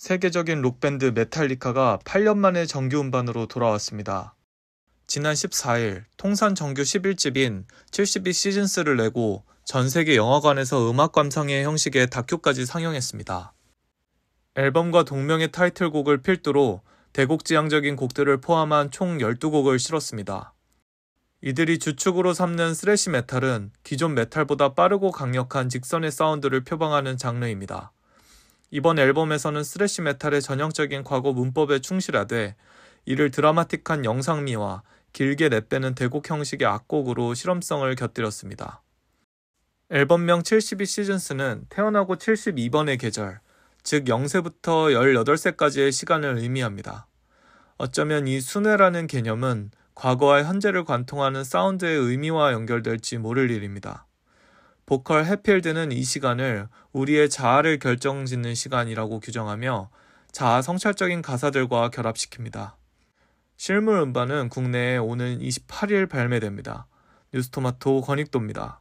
세계적인 록밴드 메탈리카가 8년 만에 정규 음반으로 돌아왔습니다. 지난 14일 통산 정규 11집인 72 시즌스를 내고 전 세계 영화관에서 음악 감상의 형식의 다큐까지 상영했습니다. 앨범과 동명의 타이틀곡을 필두로 대곡지향적인 곡들을 포함한 총 12곡을 실었습니다. 이들이 주축으로 삼는 스레시 메탈은 기존 메탈보다 빠르고 강력한 직선의 사운드를 표방하는 장르입니다. 이번 앨범에서는 스레쉬 메탈의 전형적인 과거 문법에 충실하되 이를 드라마틱한 영상미와 길게 내빼는 대곡 형식의 악곡으로 실험성을 곁들였습니다. 앨범명 72 시즌스는 태어나고 72번의 계절, 즉 0세부터 18세까지의 시간을 의미합니다. 어쩌면 이 순회라는 개념은 과거와 현재를 관통하는 사운드의 의미와 연결될지 모를 일입니다. 보컬 해필드는 이 시간을 우리의 자아를 결정짓는 시간이라고 규정하며 자아 성찰적인 가사들과 결합시킵니다. 실물 음반은 국내에 오는 28일 발매됩니다. 뉴스토마토 권익도입니다.